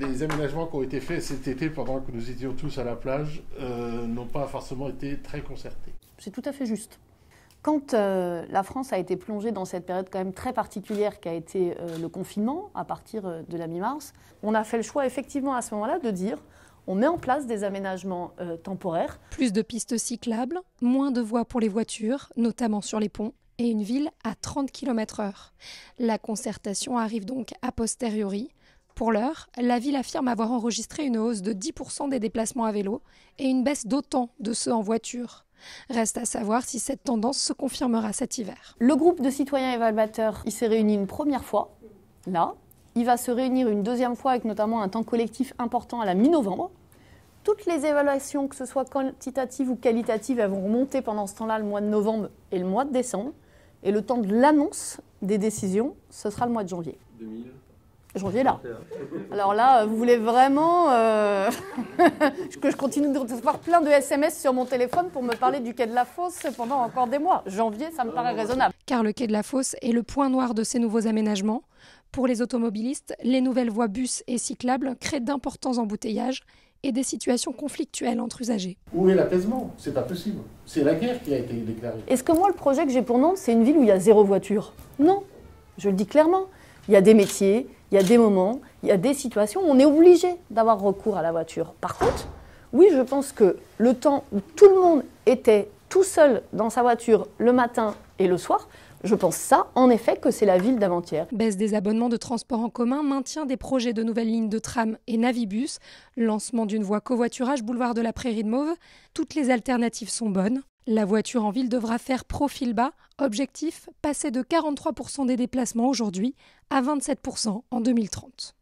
les aménagements qui ont été faits cet été pendant que nous étions tous à la plage euh, n'ont pas forcément été très concertés. C'est tout à fait juste. Quand euh, la France a été plongée dans cette période quand même très particulière qu'a été euh, le confinement à partir de la mi-mars, on a fait le choix effectivement à ce moment-là de dire on met en place des aménagements temporaires. Plus de pistes cyclables, moins de voies pour les voitures, notamment sur les ponts et une ville à 30 km/h. La concertation arrive donc a posteriori, pour l'heure, la ville affirme avoir enregistré une hausse de 10% des déplacements à vélo et une baisse d'autant de ceux en voiture. Reste à savoir si cette tendance se confirmera cet hiver. Le groupe de citoyens évaluateurs, il s'est réuni une première fois, là. Il va se réunir une deuxième fois avec notamment un temps collectif important à la mi-novembre. Toutes les évaluations, que ce soit quantitatives ou qualitatives, vont remonter pendant ce temps-là, le mois de novembre et le mois de décembre. Et le temps de l'annonce des décisions, ce sera le mois de janvier. Janvier, là. Alors là, euh, vous voulez vraiment euh, que je continue de recevoir plein de SMS sur mon téléphone pour me parler du quai de la Fosse pendant encore des mois Janvier, ça me paraît raisonnable. Car le quai de la Fosse est le point noir de ces nouveaux aménagements. Pour les automobilistes, les nouvelles voies bus et cyclables créent d'importants embouteillages et des situations conflictuelles entre usagers. Où est l'apaisement C'est pas possible. C'est la guerre qui a été déclarée. Est-ce que moi, le projet que j'ai pour Nantes, c'est une ville où il y a zéro voiture Non, je le dis clairement. Il y a des métiers, il y a des moments, il y a des situations où on est obligé d'avoir recours à la voiture. Par contre, oui, je pense que le temps où tout le monde était tout seul dans sa voiture le matin et le soir, je pense ça, en effet, que c'est la ville d'avant-hier. Baisse des abonnements de transport en commun, maintien des projets de nouvelles lignes de tram et navibus, lancement d'une voie covoiturage boulevard de la Prairie de Mauve, toutes les alternatives sont bonnes. La voiture en ville devra faire profil bas, objectif passer de 43% des déplacements aujourd'hui à 27% en 2030.